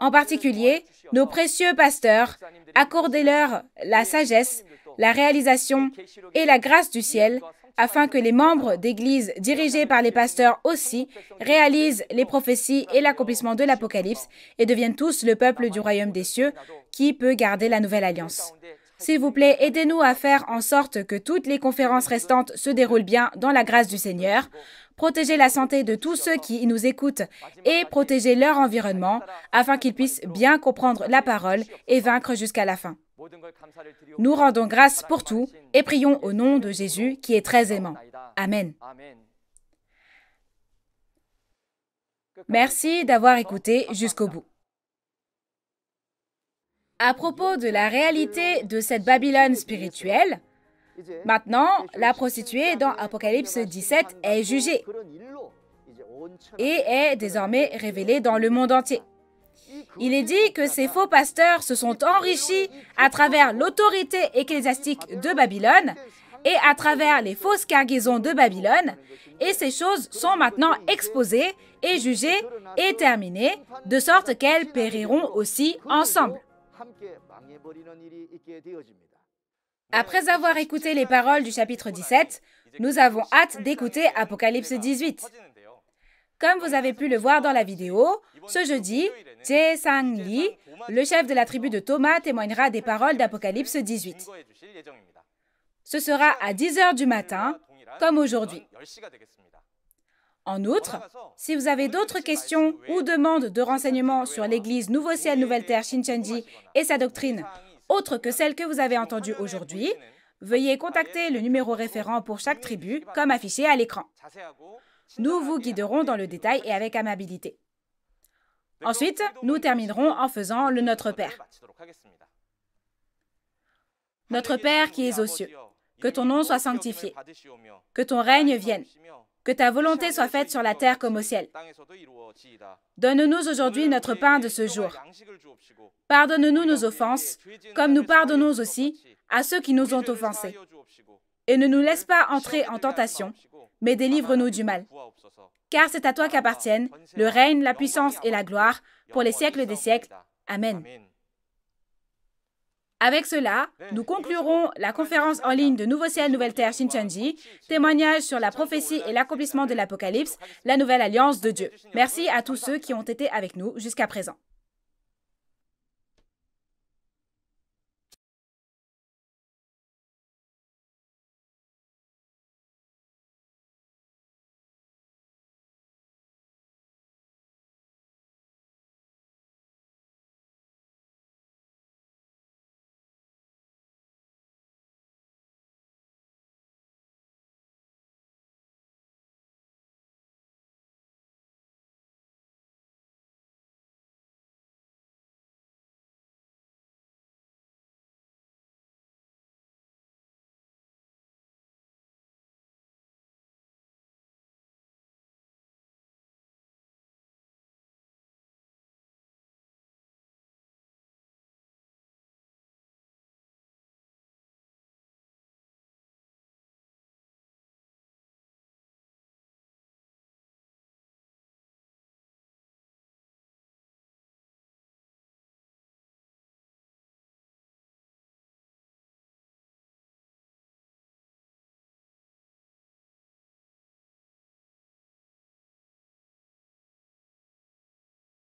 En particulier, nos précieux pasteurs, accordez-leur la sagesse, la réalisation et la grâce du ciel afin que les membres d'églises dirigés par les pasteurs aussi réalisent les prophéties et l'accomplissement de l'Apocalypse et deviennent tous le peuple du royaume des cieux qui peut garder la nouvelle alliance. S'il vous plaît, aidez-nous à faire en sorte que toutes les conférences restantes se déroulent bien dans la grâce du Seigneur. Protégez la santé de tous ceux qui nous écoutent et protégez leur environnement afin qu'ils puissent bien comprendre la parole et vaincre jusqu'à la fin. Nous rendons grâce pour tout et prions au nom de Jésus qui est très aimant. Amen. Merci d'avoir écouté jusqu'au bout à propos de la réalité de cette Babylone spirituelle, maintenant, la prostituée dans Apocalypse 17 est jugée et est désormais révélée dans le monde entier. Il est dit que ces faux pasteurs se sont enrichis à travers l'autorité ecclésiastique de Babylone et à travers les fausses cargaisons de Babylone, et ces choses sont maintenant exposées et jugées et terminées, de sorte qu'elles périront aussi ensemble. Après avoir écouté les paroles du chapitre 17, nous avons hâte d'écouter Apocalypse 18. Comme vous avez pu le voir dans la vidéo, ce jeudi, Tse Sang-li, le chef de la tribu de Thomas, témoignera des paroles d'Apocalypse 18. Ce sera à 10h du matin, comme aujourd'hui. En outre, si vous avez d'autres questions ou demandes de renseignements sur l'Église Nouveau Ciel Nouvelle Terre Shinchenji et sa doctrine, autre que celle que vous avez entendue aujourd'hui, veuillez contacter le numéro référent pour chaque tribu, comme affiché à l'écran. Nous vous guiderons dans le détail et avec amabilité. Ensuite, nous terminerons en faisant le Notre Père. Notre Père qui es aux cieux, que ton nom soit sanctifié, que ton règne vienne, que ta volonté soit faite sur la terre comme au ciel. Donne-nous aujourd'hui notre pain de ce jour. Pardonne-nous nos offenses, comme nous pardonnons aussi à ceux qui nous ont offensés. Et ne nous laisse pas entrer en tentation, mais délivre-nous du mal. Car c'est à toi qu'appartiennent le règne, la puissance et la gloire pour les siècles des siècles. Amen. Avec cela, nous conclurons la conférence en ligne de Nouveau Ciel, Nouvelle Terre, Shinchanji, témoignage sur la prophétie et l'accomplissement de l'Apocalypse, la nouvelle alliance de Dieu. Merci à tous ceux qui ont été avec nous jusqu'à présent.